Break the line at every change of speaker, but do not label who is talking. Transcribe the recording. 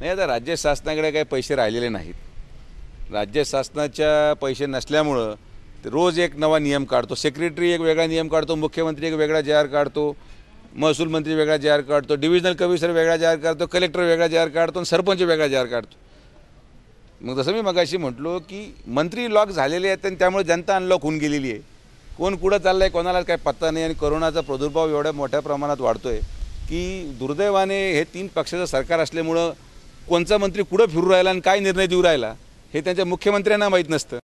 नाही आता राज्य शासनाकडे काही पैसे राहिलेले नाहीत राज्य शासनाच्या पैसे नसल्यामुळं रोज एक नवा नियम काढतो सेक्रेटरी एक वेगळा नियम काढतो मुख्यमंत्री एक वेगळा जाहीर काढतो महसूल मंत्री वेगळा जाहीर काढतो डिव्हिजनल कमिशनर वेगळा जाहीर काढतो कलेक्टर वेगळा जाहीर काढतो आणि सरपंच वेगळा जाहीर काढतो मग जसं मी मगाशी म्हटलो की मंत्री लॉक झालेले आहेत आणि त्यामुळे जनता अनलॉक होऊन गेलेली आहे कोण कुठं चाललं आहे कोणाला काही पत्ता नाही आणि कोरोनाचा प्रादुर्भाव एवढ्या मोठ्या प्रमाणात वाढतो आहे की दुर्दैवाने हे तीन पक्षाचं सरकार असल्यामुळं कोणता मंत्री कुठं फिरू राहिला आणि काय निर्णय देऊ राहिला हे त्यांच्या मुख्यमंत्र्यांना माहीत नसतं